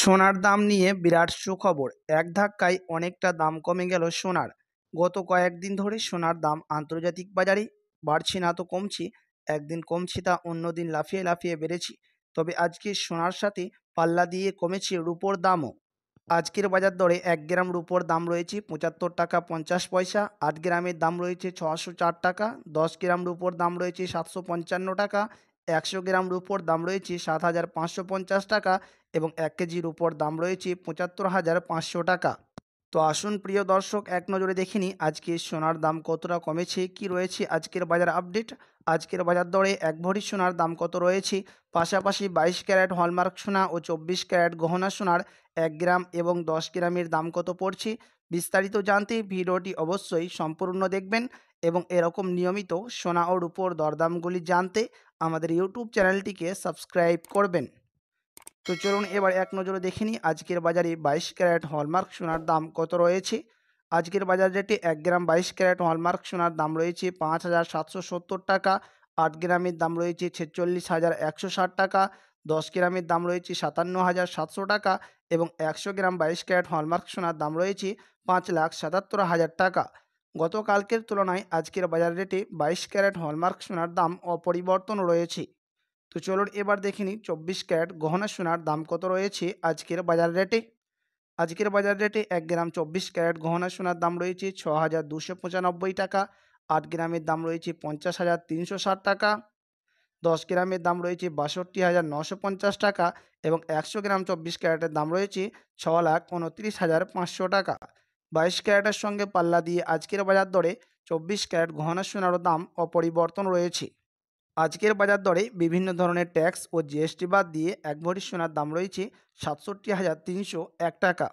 সোনার দাম নিয়ে বিরাট সুখবর এক ধাক্কায় অনেকটা দাম কমে গেল সোনার গত কয়েকদিন ধরে সোনার দাম আন্তর্জাতিক বাজারে বাড়ছি না তো কমছি একদিন কমছি তা অন্যদিন লাফিয়ে লাফিয়ে বেড়েছি তবে আজকে সোনার সাথে পাল্লা দিয়ে কমেছে রুপোর দামও আজকের বাজার দরে এক গ্রাম রুপোর দাম রয়েছে পঁচাত্তর টাকা পঞ্চাশ পয়সা আট গ্রামের দাম রয়েছে ছশো চার টাকা দশ গ্রাম রুপোর দাম রয়েছে সাতশো পঞ্চান্ন টাকা একশো গ্রাম রুপোর দাম রয়েছে সাত হাজার পাঁচশো পঞ্চাশ টাকা এবং এক কেজি রুপোর দাম রয়েছে পঁচাত্তর হাজার পাঁচশো টাকা তো আসুন প্রিয় দর্শক এক নজরে দেখে নিই আজকে সোনার দাম কতটা কমেছে কি রয়েছে আজকের বাজার আপডেট আজকের বাজার দরে এক ভরি সোনার দাম কত রয়েছে পাশাপাশি বাইশ ক্যারেট হলমার্ক সোনা ও চব্বিশ ক্যারেট গহনা সোনার এক গ্রাম এবং দশ গ্রামের দাম কত পড়ছে বিস্তারিত জানতে ভিডিওটি অবশ্যই সম্পূর্ণ দেখবেন এবং এরকম নিয়মিত সোনা ও রূপোর দরদামগুলি জানতে আমাদের ইউটিউব চ্যানেলটিকে সাবস্ক্রাইব করবেন তো চলুন এবার এক নজরে দেখে নিই আজকের বাজারে বাইশ ক্যারেট হলমার্ক সোনার দাম কত রয়েছে আজকের বাজার রেটে এক গ্রাম বাইশ ক্যারেট হলমার্ক সোনার দাম রয়েছে পাঁচ হাজার সাতশো সত্তর টাকা আট গ্রামের দাম রয়েছে ছেচল্লিশ হাজার একশো ষাট টাকা দশ গ্রামের দাম রয়েছে সাতান্ন হাজার সাতশো টাকা এবং একশো গ্রাম বাইশ ক্যারেট হলমার্ক সোনার দাম রয়েছে পাঁচ লাখ সাতাত্তর হাজার টাকা গতকালকের তুলনায় আজকের বাজার রেটে বাইশ ক্যারেট হলমার্ক সোনার দাম অপরিবর্তন রয়েছে তো চলুন এবার দেখে নিই চব্বিশ ক্যারেট গহনা সোনার দাম কত রয়েছে আজকের বাজার রেটে আজকের বাজার রেটে এক গ্রাম চব্বিশ ক্যারেট গহনা সোনার দাম রয়েছে ছ হাজার দুশো পঁচানব্বই টাকা আট গ্রামের দাম রয়েছে পঞ্চাশ হাজার তিনশো ষাট টাকা দশ গ্রামের দাম রয়েছে বাষট্টি হাজার নশো পঞ্চাশ টাকা এবং একশো গ্রাম চব্বিশ ক্যারেটের দাম রয়েছে ছ লাখ উনত্রিশ হাজার পাঁচশো টাকা বাইশ ক্যারেটের সঙ্গে পাল্লা দিয়ে আজকের বাজার দরে চব্বিশ ক্যারেট গহনা সোনারও দাম অপরিবর্তন রয়েছে আজকের বাজার দরে বিভিন্ন ধরনের ট্যাক্স ও জিএসটি বাদ দিয়ে এক ভরি সোনার দাম রয়েছে সাতষট্টি হাজার তিনশো এক টাকা